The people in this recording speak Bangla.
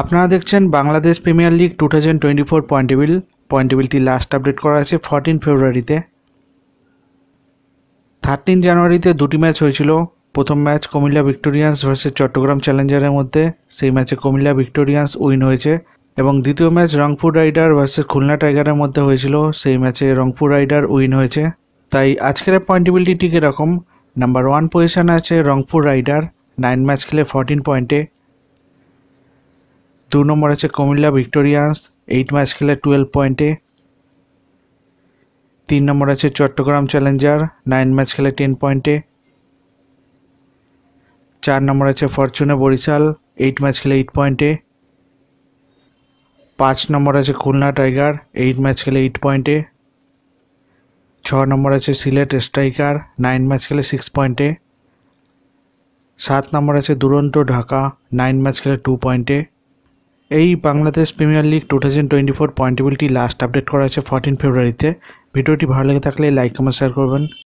আপনারা দেখছেন Bangladesh premier league two thousand twenty four point table point টেবিলটি লাস্ট আপডেট করা আছে ফর্টিন ফেব্রুয়ারিতে থার্টিন জানুয়ারিতে দুটি ম্যাচ হয়েছিল প্রথম match Comilla Victorians versus Chattogram চ্যালেঞ্জারের মধ্যে সেই ম্যাচে কুমিল্লা ভিক্টোরিয়ান্স উইন হয়েছে এবং দ্বিতীয় match Rangpur rider versus Khulna টাইগারের মধ্যে হয়েছিল সেই ম্যাচে রংপুর রাইডার উইন হয়েছে তাই আজকের পয়েন্ট টেবিলটি ঠিক এরকম নাম্বার ওয়ান পজিশন আছে রংপুর রাইডার নাইন ম্যাচ খেলে ফর্টিন পয়েন্টে দু নম্বর আছে কুমিল্লা ভিক্টোরিয়ান্স এইট ম্যাচ খেলে টুয়েলভ পয়েন্টে তিন নম্বর আছে চট্টগ্রাম চ্যালেঞ্জার নাইন ম্যাচ খেলে টেন পয়েন্টে চার নম্বর আছে ফরচুনে বরিশাল এইট ম্যাচ খেলে এইট পয়েন্টে পাঁচ নম্বর আছে খুলনা টাইগার এইট ম্যাচ খেলে এইট পয়েন্টে ছ নম্বর আছে সিলেট স্ট্রাইকার নাইন ম্যাচ খেলে সিক্স পয়েন্টে সাত নম্বর আছে দুরন্ত ঢাকা নাইন ম্যাচ খেলে টু পয়েন্টে এই Bangladesh premier league two thousand twenty four point last update করা হয়েছে ফর্টিন ফেব্রুয়ারিতে ভিডিওটি ভালো লেগে থাকলে লাইক কমেন্ট শেয়ার করবেন